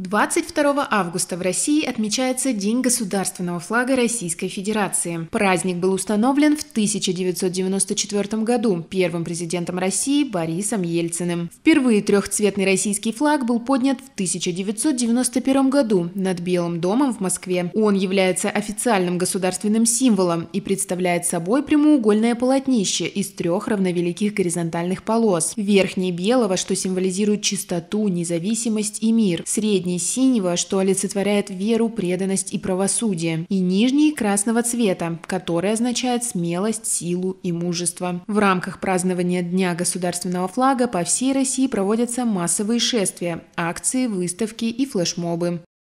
22 августа в России отмечается День государственного флага Российской Федерации. Праздник был установлен в 1994 году первым президентом России Борисом Ельциным. Впервые трехцветный российский флаг был поднят в 1991 году над Белым домом в Москве. Он является официальным государственным символом и представляет собой прямоугольное полотнище из трех равновеликих горизонтальных полос. Верхний белого, что символизирует чистоту, независимость и мир. Средний средний синего, что олицетворяет веру, преданность и правосудие, и нижний красного цвета, который означает смелость, силу и мужество. В рамках празднования Дня государственного флага по всей России проводятся массовые шествия, акции, выставки и флешмобы.